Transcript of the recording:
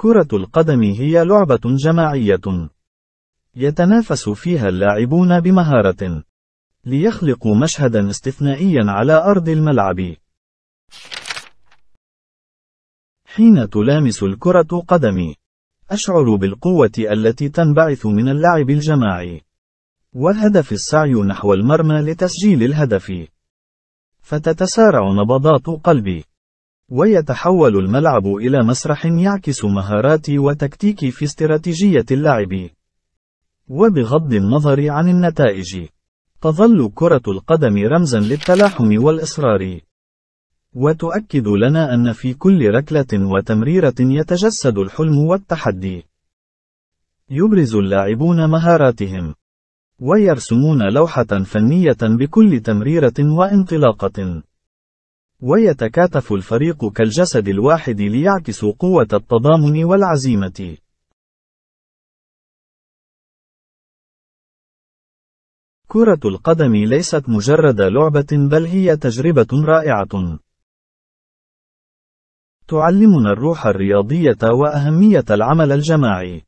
كرة القدم هي لعبة جماعية. يتنافس فيها اللاعبون بمهارة ليخلقوا مشهدا استثنائيا على أرض الملعب. حين تلامس الكرة قدمي، أشعر بالقوة التي تنبعث من اللعب الجماعي. والهدف السعي نحو المرمى لتسجيل الهدف. فتتسارع نبضات قلبي. ويتحول الملعب إلى مسرح يعكس مهاراتي وتكتيكي في استراتيجية اللعب. وبغض النظر عن النتائج، تظل كرة القدم رمزًا للتلاحم والإصرار. وتؤكد لنا أن في كل ركلة وتمريرة يتجسد الحلم والتحدي. يبرز اللاعبون مهاراتهم. ويرسمون لوحة فنية بكل تمريرة وانطلاقة. ويتكاتف الفريق كالجسد الواحد ليعكس قوة التضامن والعزيمة. كرة القدم ليست مجرد لعبة بل هي تجربة رائعة. تعلمنا الروح الرياضية وأهمية العمل الجماعي.